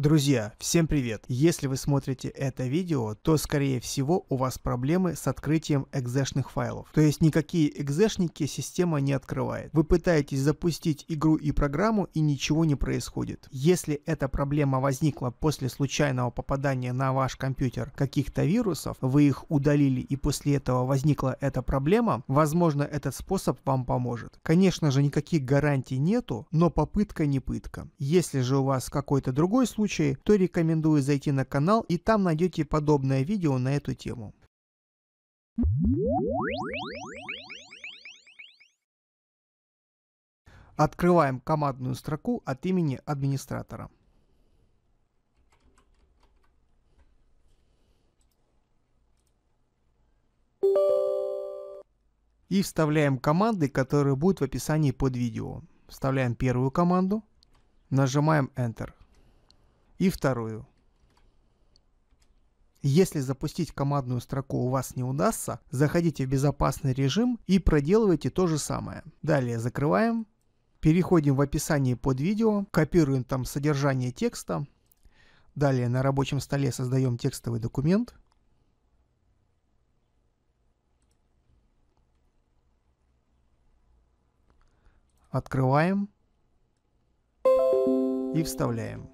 Друзья, всем привет! Если вы смотрите это видео, то скорее всего у вас проблемы с открытием экзешных файлов. То есть никакие экзешники система не открывает. Вы пытаетесь запустить игру и программу и ничего не происходит. Если эта проблема возникла после случайного попадания на ваш компьютер каких-то вирусов, вы их удалили и после этого возникла эта проблема, возможно этот способ вам поможет. Конечно же никаких гарантий нету, но попытка не пытка. Если же у вас какой-то другой случай, случае, то рекомендую зайти на канал и там найдете подобное видео на эту тему. Открываем командную строку от имени администратора. И вставляем команды, которые будут в описании под видео. Вставляем первую команду, нажимаем Enter и вторую. Если запустить командную строку у вас не удастся, заходите в безопасный режим и проделывайте то же самое. Далее закрываем. Переходим в описание под видео, копируем там содержание текста. Далее на рабочем столе создаем текстовый документ. Открываем и вставляем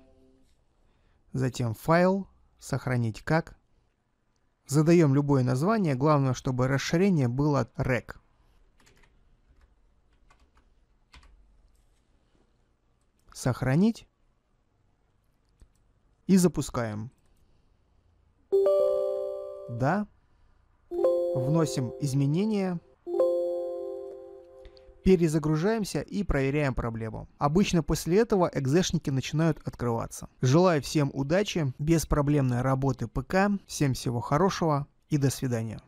затем «Файл», «Сохранить как». Задаем любое название, главное, чтобы расширение было «Рек». Сохранить. И запускаем. Да. Вносим изменения перезагружаемся и проверяем проблему. Обычно после этого экзешники начинают открываться. Желаю всем удачи, беспроблемной работы ПК, всем всего хорошего и до свидания.